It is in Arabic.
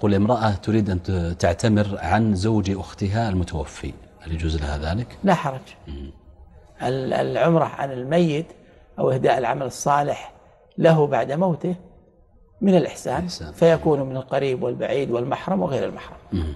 قل امرأة تريد أن تعتمر عن زوج أختها المتوفي هل يجوز لها ذلك؟ لا حرج العمرة عن الميت أو إهداء العمل الصالح له بعد موته من الإحسان, الإحسان. فيكون من القريب والبعيد والمحرم وغير المحرم